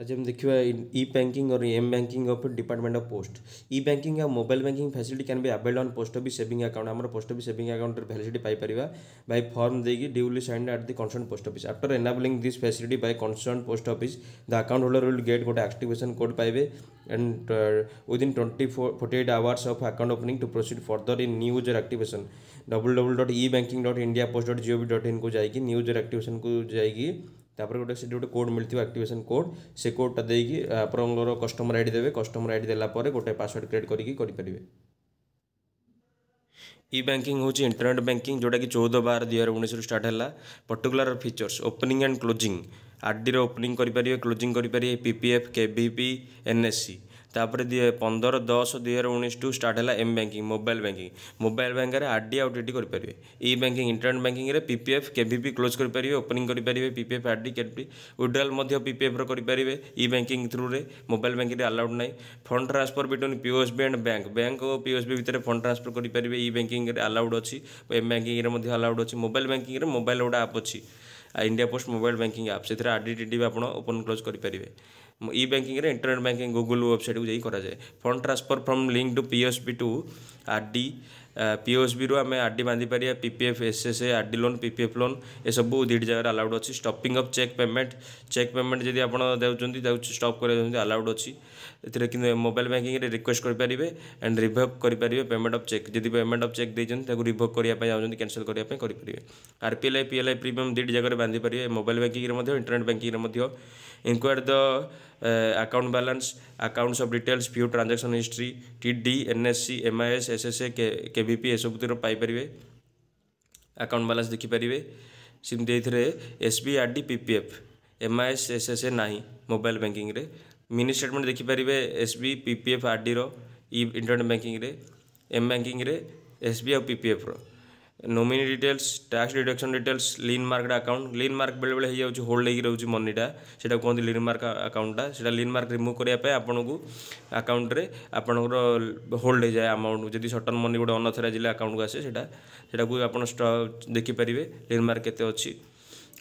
आज अच्छा, हम देखा ई बैंकिंग और M banking of department of post e banking और मोबाइल बैंकिंग फैसिलिटी कैन भी availed on post office saving account um post office saving account facility पाइपर by form देकी duly sign at the concern post office after enabling this facility by concern post office the account holder will get गोटे activation code पाइबे and within twenty four forty eight hours of account opening to proceed further in new user activation double dot e banking dot India post dot gov dot in को जाएगी new user activation को जाएगी ତାପରେ ଗୋଟେ ସେଠି ଗୋଟେ code ମିଳିଥିବ activation code ସେ କୋଡ଼୍ଟା ଦେଇକି ଆପଣଙ୍କର କଷ୍ଟମର ଆଇ ଡ଼ି ଦେବେ କଷ୍ଟମର ଆଇ ଡ଼ି ଦେଲା ପରେ ଗୋଟେ ପାସୱାର୍ଡ଼ କ୍ରିଏଟ୍ କରିକି କରିପାରିବେ ଇ ବ୍ୟାଙ୍କିଂ ହେଉଛି ଇଣ୍ଟରନେଟ୍ ବ୍ୟାଙ୍କିଂ ଯେଉଁଟାକି ଚଉଦ ବାର ଦୁଇ ହଜାର ଉଣେଇଶରୁ ଷ୍ଟାର୍ଟ ହେଲା particular features opening and closing ଆର୍ଡ଼ିର ଓପନିଂ କରିପାରିବେ କ୍ଲୋଜିଂ କରିପାରିବେ ପିପିଏଫ୍ ପି ଏନ୍ଏସ୍ସି ତାପରେ ଦୁଇ ପନ୍ଦର ଦଶ ଦୁଇହଜାର ଉଣେଇଶଠୁ ଷ୍ଟାର୍ଟ ହେଲା M banking mobile banking mobile ବ୍ୟାଙ୍କିଂରେ ଆର୍ ଡି ଆଉ ଟି ଡି କରିପାରିବେ ଇ ବ୍ୟାଙ୍କିଂ ଇଣ୍ଟରନେଟ୍ ବ୍ୟାଙ୍କିଂରେ ପି ପି ଏଫ୍ କେ କ୍ଲୋଜ୍ କରିପାରିବେ ଓପନିଂ କରିପାରିବେ P P F R D KV P ମଧ୍ୟ ପି ପି ଏଫ୍ର କରିପାରିବେ ଇ ବ୍ୟାଙ୍କିଂ ଥ୍ରୁରେ ମୋବାଇଲ୍ ବ୍ୟାଙ୍କିଂରେ ଆଲାଉଡ୍ ନାହିଁ fund transfer between P O S B and bank bank ଓ ପି ଏସ୍ ବି ଭିତରେ ଫଣ୍ଡ ଟ୍ରାନ୍ସଫର୍ କରିପାରିବେ ଇ ବ୍ୟାଙ୍କିଂରେ ଆଲାଉଡ୍ ଅଛି ଏମ୍ ବ୍ୟାଙ୍କିଂରେ ମଧ୍ୟ ଆଲାଉଡ୍ ଅଛି ମୋବାଇଲ୍ ବ୍ୟାଙ୍କିଂରେ ମୋବାଇଲ୍ ଗୋଟେ ଆପ୍ ଅଛି India post mobile banking app ସେଥିରେ ଆର୍ ଡି ଟି ଟି ବି ଆପଣ ଓପନ୍ କ୍ଲୋଜ୍ କରିପାରିବେ ଇ ବ୍ୟାଙ୍କିଂରେ ଇଣ୍ଟରନେଟ୍ ବ୍ୟାଙ୍କିଂ ଗୁଗୁଲ୍ ୱେବସାଇଟ୍କୁ ଯାଇ କରାଯାଏ fund transfer from link to P S B to R D ବିରୁ ଆମେ ଆର୍ ଡି ବାନ୍ଧିପାରିବା P P F S S A R D loan P P F loan ଏସବୁ ଦୁଇଟି ଜାଗାରେ ଆଲାଉଡ଼୍ ଅଛି stopping of cheque payment cheque payment ଯଦି ଆପଣ ଦେଉଛନ୍ତି ତାକୁ ଷ୍ଟପ୍ କରାଯାଉଛନ୍ତି ଆଲାଉଡ଼୍ ଅଛି ଏଥିରେ କିନ୍ତୁ ମୋବାଇଲ୍ ବ୍ୟାଙ୍କିଂରେ ରିକ୍ୱେଷ୍ଟ କରିପାରିବେ ଆଣ୍ଡ ରିଭୋକ୍ କରିପାରିବେ ପେମେଣ୍ଟ ଅଫ୍ ଚେକ୍ ଯଦି ପେମେଣ୍ଟ ଅଫ୍ ଚେକ୍ ଦେଇଛନ୍ତି ତାକୁ ରିଭୋକ୍ କରିବା ପାଇଁ ଯାଉଛନ୍ତି କ୍ୟାନସଲ୍ କରିବା ପାଇଁ କରିପାରିବେ R P L I P L I premium ଦୁଇଟି ଜାଗାରେ ବାନ୍ଧିପାରିବେ ମୋବାଇଲ୍ ବ୍ୟାଙ୍କିଂରେ ମଧ୍ୟ ଇଣ୍ଟରନେଟ୍ ବ୍ୟାଙ୍କିଂରେ ମଧ୍ୟ inquire the uh, account balance, accounts of details, few transaction history, TD, NSC, MIS, SSA, KVP ଏସବୁଥିର ପାଇପାରିବେ ଆକାଉଣ୍ଟ ବାଲାନ୍ସ ଦେଖିପାରିବେ ସେମିତି ଏଥିରେ S B R D P P F M I S S S A ନାହିଁ mobile ବ୍ୟାଙ୍କିଂରେ mini statement ଦେଖିପାରିବେ S B P P F R ଡିର ଇ internet ବ୍ୟାଙ୍କିଂରେ ଏମ୍ ବ୍ୟାଙ୍କିଂରେ ଏସ୍ ବି ଆଉ ପି ପି ଏଫ୍ର nominee details tax deduction details lien ମାର୍କଟା ଆକାଉଣ୍ଟ ଲିନ୍ ମାର୍କ ବେଳେବେଳେ ହେଇଯାଉଛି ହୋଲ୍ଡ ହେଇକି ରହୁଛି ମନିଟା ସେଇଟା କୁହନ୍ତି ଲିନ୍ ମାର୍କ ଆକାଉଣ୍ଟଟା ସେଇଟା ଲିନ୍ ମାର୍କ ରିମୁଭ୍ କରିବା ପାଇଁ ଆପଣଙ୍କୁ ଆକାଉଣ୍ଟରେ ଆପଣଙ୍କର ହୋଲ୍ଡ ହେଇଯାଏ ଆମାଉଣ୍ଟ ଯଦି ସଟନ୍ ମନି ଗୋଟେ ଅନଥରାଇଜିଲେ ଆକାଉଣ୍ଟକୁ ଆସେ ସେଇଟା ସେଇଟାକୁ ଆପଣ ଦେଖିପାରିବେ ଲିନ୍ ମାର୍କ କେତେ ଅଛି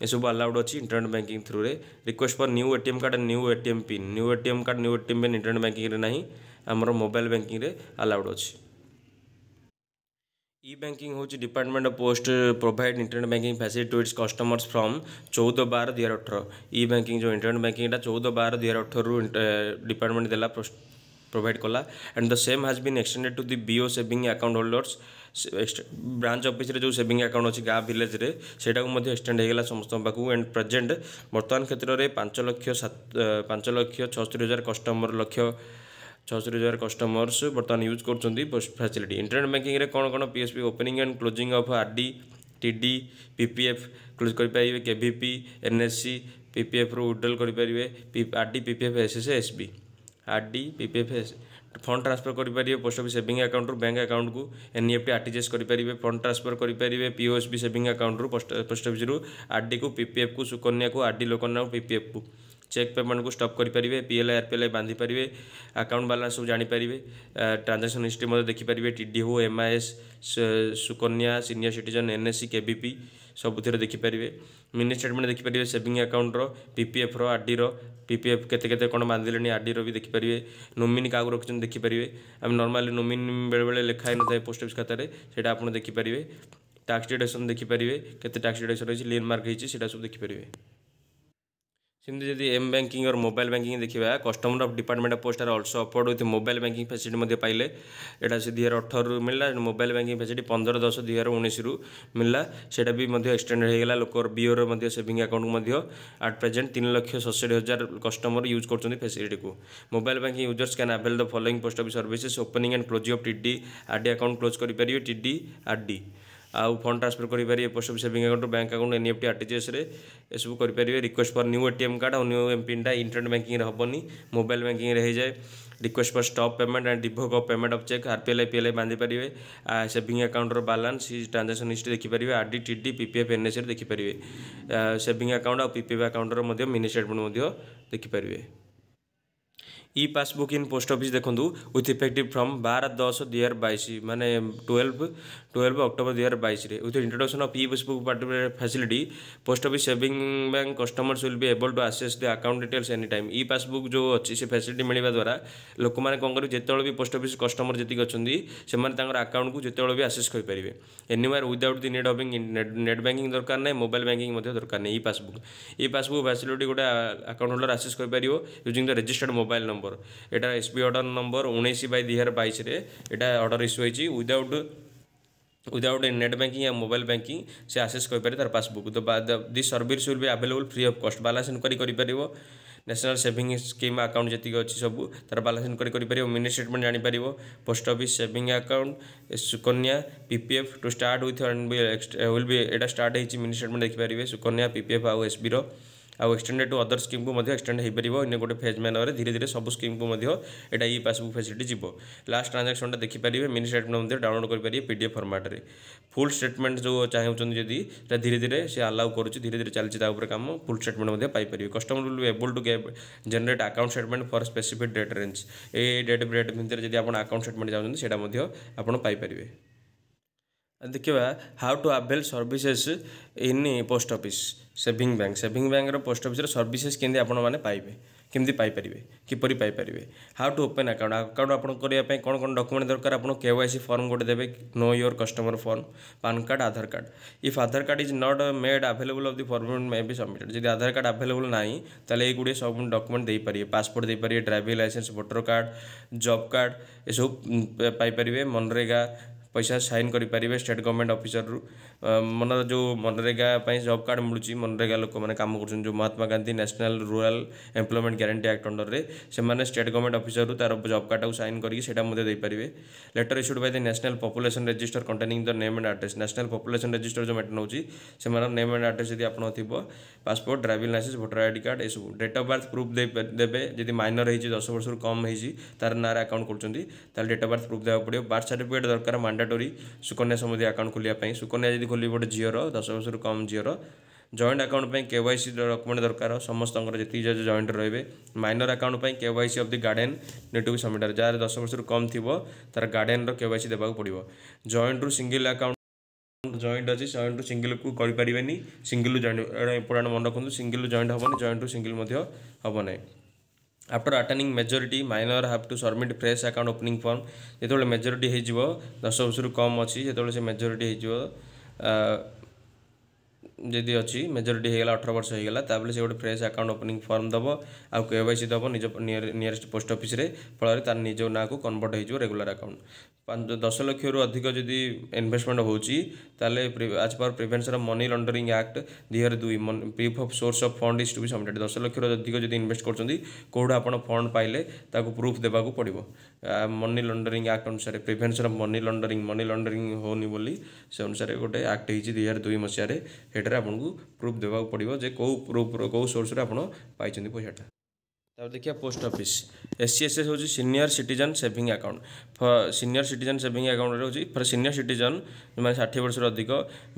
ଏସବୁ ଆଲାଉଡ଼ ଅଛି ଇଣ୍ଟରନେଟ୍ ବ୍ୟାଙ୍କିଂ ଥ୍ରୁରେ request for new ATM card new ATM pin new ATM card new ATM pin internet ବ୍ୟାଙ୍କିଂରେ ନାହିଁ ଆମର ମୋବାଇଲ୍ ବ୍ୟାଙ୍କିଂରେ ଆଲାଉଡ଼ ଅଛି इ बैंकिंग हूँ department of post provide internet banking facility to its customers from चौदह बार दुहार अठर इ बैंकिंग जो इंटरनेट बैंकिंगटा चौदह बार दुहार अठर डिपार्टमेंट दे प्रोभाइड कला and the same has been extended to the BO saving account holders branch office जो सेविंग आकाउंट अच्छी गाँ भिलेज से एक्सटेड होगा समस्त पाक एंड प्रेजेंट बर्तमान क्षेत्र में पांच लक्ष पांच लक्ष छस्तरी हजार कस्टमर लक्ष्य छःचाली हजार कस्टमर्स बर्तमान यूज कर फैसिलिट इंटरनेट बैंकिंग में कौन कौन PSP opening and closing of R D T PPF close करेंगे के भी P N S C PPF रु उडल करेंगे R D PPF S S S B R D PPF S fund transfer करेंगे पोस्टअफि सेविंग आकाउंट रू bank account को N F T R T S करेंगे फंड ट्रांसफर करेंगे POSB saving account रू post post office R D को PPF को सुकन्या को R D लोकन्या पीपीएफ को चेक पेमेंट को स्टप करेंगे पीएलआई आरपीएलआई बांधि आकाउंट बालान्स सब जापर ट्रांजाक्शन हिस्ट्री देखिपारे टीडी हो MIS Sukanya senior K V P सबुतिर देखिपारे मिनी स्टेटमेंट देखिपारे सेविंग आकाउंट्र पीपीएफ्र आरडीर पीपीएफ के कौन बांधिले आरडीर भी देखिपारे नोमिनी क्या रखें देखिपारे आम नर्माली नोमिनी बेले लेखाई न था पोस्ट अफिस् खाते से आप देखिपारे टैक्स डिडक्शन देखिपारे के टैक्स डिडक्शन रही लेनमार्क होती सब देखिपारे ସେମିତି ଯଦି M banking or mobile banking ଦେଖିବା customer of department of post are also offered with mobile banking facility ମଧ୍ୟ ପାଇଲେ ଏଇଟା ସେ ଦୁଇ ହଜାର ଅଠରରୁ ମିଳିଲା ମୋବାଇଲ୍ ବ୍ୟାଙ୍କିଂ ଫ୍ୟାସିଲିଟି ପନ୍ଦର ଦଶ ଦୁଇ ହଜାର ଉଣେଇଶରୁ ମିଳିଲା ସେଇଟା ବି ମଧ୍ୟ ଏକ୍ସଟେଣ୍ଡ ହୋଇଗଲା ଲୋକର ବିଓର ମଧ୍ୟ ସେଭିଂ ଆକାଉଣ୍ଟକୁ ମଧ୍ୟ ଆଟ୍ ପ୍ରେଜେଣ୍ଟ ତିନି ଲକ୍ଷ ସତଷଠି ହଜାର କଷ୍ଟମର ୟୁଜ୍ କରୁଛନ୍ତି ଫ୍ୟାସିଲିଟିକୁ mobile banking users can avail the following post office services opening and closing of T D R D account close କରିପାରିବେ ଟି ଡି ଆର୍ ଡି ଆଉ ଫଣ୍ଡ ଟ୍ରାନ୍ସଫର୍ କରିପାରିବେ post office saving account bank account NEFT ଆର୍ଟିଜିଏସ୍ରେ ଏସବୁ କରିପାରିବେ request for new A T M card ଆଉ new M ପିନ୍ଟା internet ବ୍ୟାଙ୍କିଂରେ ହେବନି ମୋବାଇଲ୍ ବ୍ୟାଙ୍କିଂରେ ହେଇଯାଏ request for stop payment and revoke of payment of check RPL IPL ବାନ୍ଧିପାରିବେ ସେଭିଂ ଆକାଉଣ୍ଟର ବାଲାନ୍ସ ଟ୍ରାନ୍ଜାକ୍ସନ୍ ହିଷ୍ଟ୍ରି ଦେଖିପାରିବେ R D T D P P PPF ଏନ୍ଏସ୍ରେ ଦେଖିପାରିବେ ସେଭିଂ ଆକାଉଣ୍ଟ ଆଉ ପିପିଏଫ୍ ଆକାଉଣ୍ଟର ମଧ୍ୟ ମିନି ଷ୍ଟେଟମେଣ୍ଟ ମଧ୍ୟ ଦେଖିପାରିବେ e passbook in post office ଦେଖନ୍ତୁ ୱିଥ୍ ଇଫେକ୍ଟିଭ୍ ଫ୍ରମ୍ ବାର ଦଶ ଦୁଇ ହଜାର ବାଇଶ ମାନେ ଟୁଏଲ୍ଭ ଟୁଏଲ୍ଭ ଅକ୍ଟୋବର ଦୁଇ ହଜାର ବାଇଶରେ with introduction of e passbook facility post office saving bank customers will be able to access the account details any time e passbook ଯେଉଁ ଅଛି ସେ ଫ୍ୟାସିଲିଟି ମିଳିବା ଦ୍ୱାରା ଲୋକମାନେ କ'ଣ କରିବେ ଯେତେବେଳେ ବି ପୋଷ୍ଟ ଅଫିସ୍ କଷ୍ଟମର ଯେତିକି ଅଛନ୍ତି ସେମାନେ ତାଙ୍କର ଆକାଉଣ୍ଟକୁ ଯେତେବେଳେ ବି ଆସେସ୍ କରିପାରିବେ anywhere without the net banking net banking ଦରକାର ନାହିଁ ମୋବାଇଲ୍ ବ୍ୟାଙ୍କିଂ ମଧ୍ୟ ଦରକାର ନାହିଁ e passbook e passbook facility ଗୋଟେ ଆକାଉଣ୍ଟ ହୋଲ୍ଡର ଆସେସ୍ କରିପାରିବ using the registered mobile number number ଏଇଟା ଏସ୍ ବି ଅର୍ଡ଼ର ନମ୍ବର ଉଣେଇଶ ବାଇ ଦୁଇ ହଜାର ବାଇଶରେ ଏଇଟା ଅର୍ଡ଼ର ଇସ୍ୟୁ ହୋଇଛି ୱିଦାଉଟ୍ উইদাউট নেট ব্যাঙ্কিং আর মোবাইল ব্যাঙ্কিং সে আক্সেস করে পারে তার পাসবুক তো the service will be available free of cost balance inquiry করে পারিব ন্যাশনাল সেভিং স্কিম আকাউন্ট যেত অছি সবু তার বালান্স ইনকোয়ারি করে পারিব মিনি স্টেটমেন্ট জাঁপারিব post office saving account Sukanya PPF to start with will be এটা স্টার্ট হয়েছে মিনি স্টেটমেন্ট দেখিপারে সুকন্যা পিপিএফ আউ এসবির ଆଉ ଏକ୍ସଟେଣ୍ଡେଡ଼ ଟୁ ଅଦର ସ୍କିମ୍କୁ ମଧ୍ୟ ଏକ୍ସଟେଣ୍ଡ ହୋଇପାରିବ ଅନ୍ୟ ଗୋଟେ ଫେଜ୍ ମାନବରେ ଧୀରେ ଧୀରେ ସବୁ ସ୍କିମ୍କୁ ମଧ୍ୟ ଏଇଟା ଇ ପାସ୍ବୁକ୍ ଫ୍ୟାସିଲିଟି ଯିବ ଲାଷ୍ଟ ଟ୍ରାନ୍ଜାକ୍ସନ୍ଟା ଦେଖିପାରିବେ ମିନି ଷ୍ଟେଟମେଣ୍ଟ ମଧ୍ୟ ଡାଉନଲୋଡ଼ କରିପାରିବେ ପି ଡି ଏଫ୍ ଫର୍ମାଟ୍ରେ ଫୁଲ୍ ଷ୍ଟେଟମେଣ୍ଟ ଯେଉଁ ଚାହୁଁଛନ୍ତି ଯଦି ସେଟା ଧୀରେ ଧୀରେ ସେ ଆଲାଉ କରୁଛି ଧୀରେ ଧୀରେ ଚାଲିଛି ତା ଉପରେ କାମ ଫୁଲ୍ ଷ୍ଟେଟମେଣ୍ଟ ମଧ୍ୟ ପାଇପାରିବେ customer will able to get generate account statement for specific date range ଏଇ ଡେଟ୍ ଡେଟ୍ ଭିତରେ ଯଦି ଆପଣ ଆକାଉଣ୍ଟ ଷ୍ଟେଟମେଣ୍ଟ ଚାହୁଁଛନ୍ତି ସେଇଟା ମଧ୍ୟ ଆପଣ ପାଇପାରିବେ ଦେଖିବା how to avail services in post office saving bank saving ବ୍ୟାଙ୍କର ପୋଷ୍ଟ ଅଫିସର ସର୍ଭିସେସ୍ କେମିତି ଆପଣମାନେ ପାଇବେ କେମିତି ପାଇପାରିବେ କିପରି ପାଇପାରିବେ how to open account account ଆପଣ କରିବା ପାଇଁ କ'ଣ କ'ଣ ଡକୁମେଣ୍ଟ ଦରକାର ଆପଣ କେ ୱାଇ ସି ଫର୍ମ ଗୋଟେ ଦେବେ know your customer form PAN card Aadhaar card if Aadhaar card is not made available of the format may be submitted ଯଦି ଆଧାର କାର୍ଡ଼ ଆଭେଲେବୁଲ୍ ନାହିଁ ତାହେଲେ ଏଇ ଗୁଡ଼ିଏ ସବୁ ଡକୁମେଣ୍ଟ ଦେଇପାରିବେ ପାସପୋର୍ଟ ଦେଇପାରିବେ driving licence voter card job card ଏସବୁ ପାଇପାରିବେ ମନରେଗା ପଇସା ସାଇନ୍ କରିପାରିବେ ଷ୍ଟେଟ୍ ଗଭର୍ଣ୍ଣମେଣ୍ଟ ଅଫିସରରୁ ମନର ଯେଉଁ ମନରେଗା ପାଇଁ ଜବ୍ କାର୍ଡ଼ ମିଳୁଛି ମନରେଗା ଲୋକମାନେ କାମ କରୁଛନ୍ତି ଯେଉଁ Mahatma Gandhi national rural employment guarantee act ଅଣ୍ଡରରେ ସେମାନେ ଷ୍ଟେଟ୍ ଗଭର୍ଣ୍ଣମେଣ୍ଟ ଅଫିସରରୁ ତା'ର ଜବ୍ କାର୍ଡ଼ଟାକୁ ସାଇନ୍ କରିକି ସେଇଟା ମଧ୍ୟ ଦେଇପାରିବେ letter issued by the national population register containing the name and address national population register ଯେଉଁ ମେଣ୍ଟେନ୍ ହେଉଛି ସେମାନଙ୍କ ନେମ୍ ଆଣ୍ଡ ଆଡ୍ରେସ୍ ଯଦି ଆପଣଙ୍କ ଥିବ passport driving licence voter I D card ଏସବୁ ଡେଟ୍ ଅଫ୍ ବାର୍ଥ ପ୍ରୁଫ୍ ଦେବେ ଯଦି ମାଇନର ହେଇଛି ଦଶ ବର୍ଷରୁ କମ୍ ହେଇଛି ତା'ର ନାଁରେ ଆକାଉଣ୍ଟ କରୁଛନ୍ତି ତାହେଲେ ଡେଟ୍ ଅଫ୍ ବାର୍ଥ ପ୍ରୁଫ୍ ଦେବାକୁ ପଡ଼ିବ ବାର୍ଥ ସାର୍ଟିଫିକେଟ୍ ଦରକାର ମାଣ୍ଡେଟ୍ ଡୋରି ସୁକନ୍ୟା ସମୃଦ୍ଧି ଆକାଉଣ୍ଟ ଖୋଲିବା ପାଇଁ ସୁକନ୍ୟା ଯଦି ଖୋଲିବି ଗୋଟେ ଝିଅର ଦଶ ବର୍ଷରୁ କମ୍ ଝିଅର ଜଏଣ୍ଟ ଆକାଉଣ୍ଟ ପାଇଁ କେ ୱାଇ ସି ଡକୁମେଣ୍ଟ ଦରକାର ସମସ୍ତଙ୍କର ଯେତିକି ଜଜ୍ ଜଏଣ୍ଟ ରହିବେ ମାଇନର ଆକାଉଣ୍ଟ ପାଇଁ K Y C of the guardian need to be submitted ଯାହାର ଦଶ ବର୍ଷରୁ କମ୍ ଥିବ ତା'ର ଗାର୍ଡେନ୍ର କେ ୱାଇ ସି ଦେବାକୁ ପଡ଼ିବ ଜଏଣ୍ଟରୁ ସିଙ୍ଗିଲ୍ ଆକାଉଣ୍ଟ ଜଏଣ୍ଟ ଅଛି ଜଏଣ୍ଟରୁ ସିଙ୍ଗିଲ୍କୁ କରିପାରିବେନି ସିଙ୍ଗିଲ୍ରୁ ଜଏଣ୍ଟ ଏଇଟା ଇମ୍ପୋର୍ଟାଣ୍ଟ ମନେ ରଖନ୍ତୁ ସିଙ୍ଗିଲ୍ରୁ ଜଏଣ୍ଟ ହେବନି ଜଏଣ୍ଟରୁ ସିଙ୍ଗିଲ୍ ମଧ୍ୟ ହେବ ନାହିଁ after attaining majority minor have to submit fresh account opening form जो मेजोरी ହେଇଯିବ ଦଶ ବର୍ଷରୁ କମ୍ ଅଛି ଯେତେବେଳେ ସେ ମେଜୋରିଟି ଯଦି ଅଛି ମେଜରିଟି ହୋଇଗଲା ଅଠର ବର୍ଷ ହୋଇଗଲା ତା'ପରେ ସେ ଗୋଟେ ଫ୍ରେଶ୍ ଆକାଉଣ୍ଟ ଓପନିଂ ଫର୍ମ ଦେବ ଆଉ କେ ୱାଇ ସି ଦେବ ନିଜ ନିୟରେଷ୍ଟ ପୋଷ୍ଟ ଅଫିସରେ ଫଳରେ ତାର ନିଜ ନାଁକୁ କନଭର୍ଟ ହୋଇଯିବ ରେଗୁଲାର ଆକାଉଣ୍ଟ ପାଞ୍ଚ ଦଶ ଲକ୍ଷରୁ ଅଧିକ ଯଦି ଇନଭେଷ୍ଟମେଣ୍ଟ ହେଉଛି ତାହେଲେ as per prevention of money laundering act ଦୁଇ ହଜାର ଦୁଇ proof of source of fund is to be submitted ଦଶ ଲକ୍ଷରୁ ଅଧିକ ଯଦି ଇନଭେଷ୍ଟ କରୁଛନ୍ତି କେଉଁଠୁ ଆପଣ ଫଣ୍ଡ ପାଇଲେ ତାକୁ ପ୍ରୁଫ୍ ଦେବାକୁ ପଡ଼ିବ मनी लडरिङ आक्ट अनुसार prevention of money laundering money होनी बोली से अनुसार गए आक्टि दुई हजार दुई मसहे प्रुफ देवको पर्यो प्रुफ केही सोर्स आउँछ पार्टी पैसाटा ତାପରେ ଦେଖିବା post office S C S S ହେଉଛି senior citizen saving account senior citizen saving ଆକାଉଣ୍ଟରେ ହେଉଛି ଫର ସିନିୟର ସିଟିଜନ୍ ମାନେ ଷାଠିଏ ବର୍ଷରୁ ଅଧିକ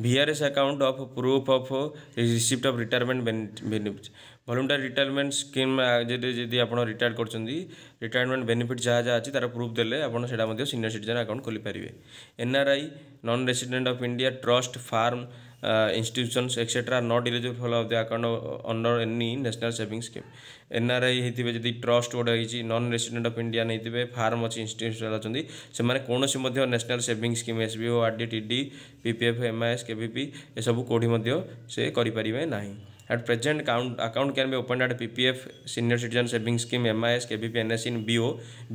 VRS account of proof of receipt of retirement benefit voluntary retirement scheme ଯଦି ଯଦି ଆପଣ ରିଟାୟାର୍ଡ଼ କରୁଛନ୍ତି ରିଟାୟାରମେଣ୍ଟ ବେନିଫିଟ୍ ଯାହା ଯାହା ଅଛି ତା'ର ପ୍ରୁଫ୍ ଦେଲେ ଆପଣ ସେଇଟା ମଧ୍ୟ ସିନିୟର ସିଟିଜନ୍ ଆକାଉଣ୍ଟ ଖୋଲିପାରିବେ NRI non resident of India trust firm uh, institutions etc are not eligible for of the account of, under any national savings scheme NRI ହେଇଥିବେ ଯଦି ଟ୍ରଷ୍ଟ ଗୋଟେ ହେଇଛି ନନ୍ ରେସିଡେଣ୍ଟ ଅଫ୍ ଇଣ୍ଡିଆ ନେଇଥିବେ firm ଅଛି institution ଅଛନ୍ତି ସେମାନେ କୌଣସି ମଧ୍ୟ national saving scheme S B ଓ R D T D P P F M I S K V P ଏସବୁ କେଉଁଠି ମଧ୍ୟ ସେ କରିପାରିବେ ନାହିଁ at present account account can भी open at PPF senior citizen saving scheme MIS K V N S in BO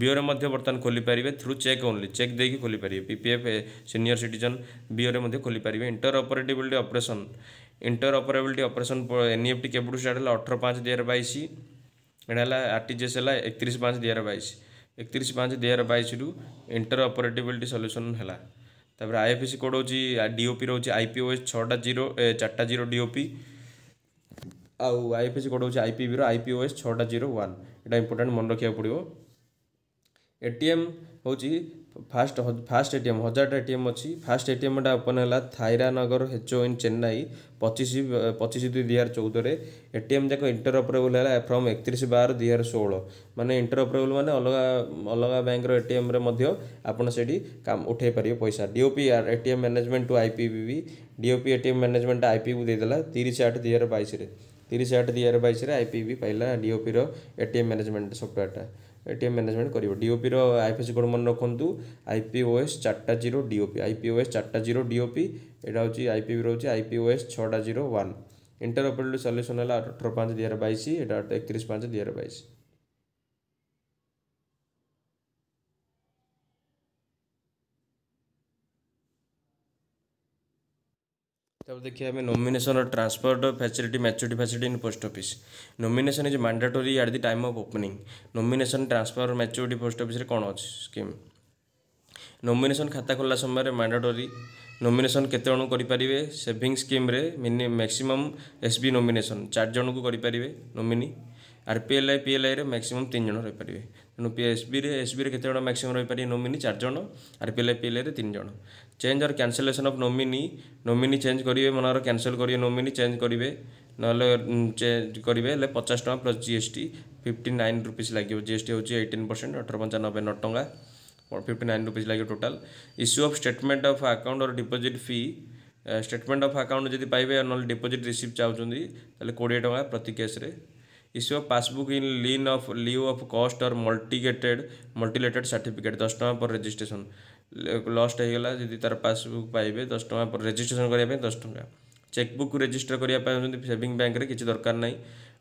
BO बर्तन खोली पारे थ्रू चेक ओनली चेक देखिए खोली पारे पीपीएफ सीनियर सिटन बीओ खोली पारे inter operability operation inter operability operation N F T केवटू start अठर पाँच दुहार बैस एटाला आर टी जेस है एक तीस पाँच दुहार बैस एक तीस पाँच दुहार बैस रु इंटर अपरेटेबिलिटी सल्यूसन है तपर आई कोड हो डीओपी रोचे आईपीओएस छा जीरो चार्टा जीरो डीओपी ଆଉ ଆଇଏଫ୍ଏସ୍ସି କୋଡ଼୍ ହେଉଛି ଆଇ ପି ବିର ଆଇ ପି ଓ ଏସ୍ ଛଅଟା ଜିରୋ ୱାନ୍ ଏଇଟା ଇମ୍ପୋର୍ଟାଣ୍ଟ ମନେ ରଖିବାକୁ ପଡ଼ିବ ଏଟିଏମ୍ ହେଉଛି ଫାଷ୍ଟ ଫାଷ୍ଟ ଏଟିଏମ୍ ହଜାରଟା ଏଟିଏମ୍ ଅଛି ଫାଷ୍ଟ ଏଟିଏମ୍ଟା ଓପନ୍ ହେଲା ଥାଇରାନଗର ହେଚଓ ଇନ୍ ଚେନ୍ନାଇ ପଚିଶ ପଚିଶ ଦୁଇ ଦୁଇ ହଜାର ଚଉଦରେ ଏଟିଏମ୍ ଯାକ ଇଣ୍ଟର ଅପରେବୁଲ୍ ହେଲା ଫ୍ରମ୍ ଏକତିରିଶ ବାର ଦୁଇ ହଜାର ଷୋହଳ ମାନେ ଇଣ୍ଟର ଅପରେବୁଲ୍ ମାନେ ଅଲଗା ଅଲଗା ବ୍ୟାଙ୍କର ଏଟିଏମ୍ରେ ମଧ୍ୟ ଆପଣ ସେଇଠି କାମ ଉଠାଇ ପାରିବେ ପଇସା DOP ATM management to IPB DOP ATM management ଆଇପିକୁ ଦେଇଦେଲା ତିରିଶ ଆଠ ଦୁଇ ହଜାର ବାଇଶରେ ତିରିଶ ଆଠ ଦୁଇ ହଜାର ବାଇଶରେ ଆଇପିବି ପାଇଲା ଡିଓପିର ଏଟିଏମ୍ ମ୍ୟାନେଜମେଣ୍ଟ ସଫ୍ଟୱେୟାରଟା ଏଟିଏମ୍ ମ୍ୟାନେଜମେଣ୍ଟ କରିବ ଡିଓପିର ଆଇଏଫଏସ୍ କୋଡ଼୍ ମନେ ରଖନ୍ତୁ ଆଇ ପି ଓ ଏସ୍ ଚାରିଟା zero DOP I P O S ଚାରିଟା ଜିରୋ ଡିଓପି ଏଇଟା ହେଉଛି ଆଇ ପି ରହୁଛି ଆଇ ପି ଓ ଏସ୍ ଛଅଟା ଜିରୋ ୱାନ୍ ଇଣ୍ଟରଅପରେଟିଭ୍ ସଲ୍ୟୁସନ୍ ହେଲା ଅଠର ପାଞ୍ଚ ଦୁଇ ହଜାର ବାଇଶ ଏଇଟା ଏକତିରିଶ ପାଞ୍ଚ ଦୁଇ ହଜାର ବାଇଶ ତାପରେ ଦେଖିବା ଆମେ nomination or transport facility maturity facility in post office nomination is mandatory at the time of opening nomination transfer maturity post ଅଫିସ୍ରେ କ'ଣ ଅଛି ସ୍କିମ୍ ନୋମିନେସନ୍ ଖାତା ଖୋଲିଲା ସମୟରେ ମାଣ୍ଡାଟୋରୀ ନୋମିନେସନ୍ କେତେ ଜଣଙ୍କୁ କରିପାରିବେ ସେଭିଂ ସ୍କିମ୍ରେ mini maximum S B nomination ଚାରି ଜଣଙ୍କୁ କରିପାରିବେ nominee R P L I P L ଆଇରେ ମ୍ୟାକ୍ସିମମ୍ ତିନି ଜଣ ରହିପାରିବେ ତେଣୁ ଏସ୍ବିରେ ଏସ୍ବିରେ କେତେ ଜଣ ମ୍ୟାକ୍ସିମମ୍ ରହିପାରିବେ ନୋମିନି ଚାରିଜଣ ଆର୍ ପି ଏଲ୍ ପି ଏଲ୍ରେ ତିନି ଜଣ change or cancellation of nominee nominee change କରିବେ ମନେକର କ୍ୟାନସଲ୍ କରିବେ ନୋମିନି ଚେଞ୍ଜ କରିବେ ନହେଲେ ଚେଞ୍ଜ କରିବେ ହେଲେ ପଚାଶ ଟଙ୍କା plus G S T fifty nine rupees ଲାଗିବ ଜି ଏସ୍ ଟି ହେଉଛି ଏଇଟିନ୍ ପରସେଣ୍ଟ ଅଠର ପଞ୍ଚାନବେ ନଅ ଟଙ୍କା ଫିଫ୍ଟି ନାଇନ୍ ରୁପିଜ୍ ଲାଗିବ total issue of statement of account or deposit fee statement of account ଯଦି ପାଇବେ ନହେଲେ ଡିପୋଜିଟ୍ ରିସିପ୍ଟ ଚାହୁଁଛନ୍ତି ତାହେଲେ କୋଡ଼ିଏ ଟଙ୍କା ପ୍ରତି କେସ୍ରେ issue of passbook in lieu of lieu of lost और मल्टीगेटेड मल्टीलेटेड सर्टिफिकेट दस टाँग पर रेजिट्रेसन लस्ट ହେଇଗଲା ଯଦି ତାର ପାସବୁକ୍ ପାଇବେ ଦଶ ଟଙ୍କା ପରେ ରେଜିଷ୍ଟ୍ରେସନ୍ କରିବା ପାଇଁ ଦଶ ଟଙ୍କା ଚେକ୍ବୁକ୍ ରେଜିଷ୍ଟର କରିବା ପାଇଁ ଚାହୁଁଛନ୍ତି ସେଭିଂ ବ୍ୟାଙ୍କରେ କିଛି ଦରକାର ନାହିଁ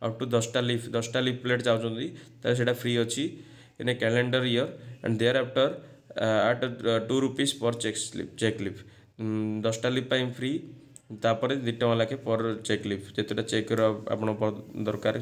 ଅପ୍ ଟୁ ଦଶଟା ଲିଫ୍ ଦଶଟା ଲିଫ୍ ପ୍ଲେଟ୍ ଚାହୁଁଛନ୍ତି ତାହେଲେ ସେଇଟା ଫ୍ରି ଅଛି in a calendar year and thereafter at two rupees per cheque slip cheque leaf ଦଶଟା ଲିଫ୍ ପାଇଁ ଫ୍ରି ତାପରେ ଦୁଇ ଟଙ୍କା ଲେଖେ ପର୍ ଚେକ୍ ଲିଫ୍ ଯେତେଟା ଚେକ୍ର ଆପଣ ଦରକାର